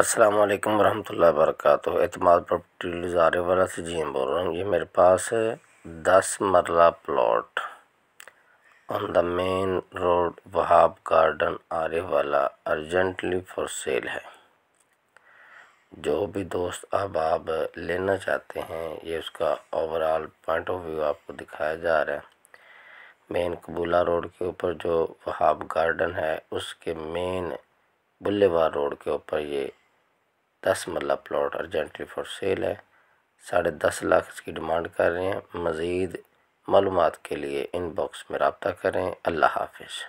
अस्सलाम वालेकुम ला वबरकातु एतमाद प्रॉपर्टी गुजारे वाला से जी बोल रहा हूँ ये मेरे पास है दस marla plot on the main road Wahab Garden आरे वाला अर्जेंटली फॉर सेल है जो भी दोस्त अब आप लेना चाहते हैं ये उसका ओवरऑल पॉइंट ऑफ व्यू आपको दिखाया जा रहा है मेन कबूला रोड के ऊपर जो वहाब गार्डन है उसके मेन बुल्लेवार रोड के ऊपर ये दस marla plot urgently for sale है साढ़े दस लाख इसकी डिमांड कर रहे हैं मज़ीद मालूम के लिए इनबॉक्स में रबता करें अल्लाह हाफिज़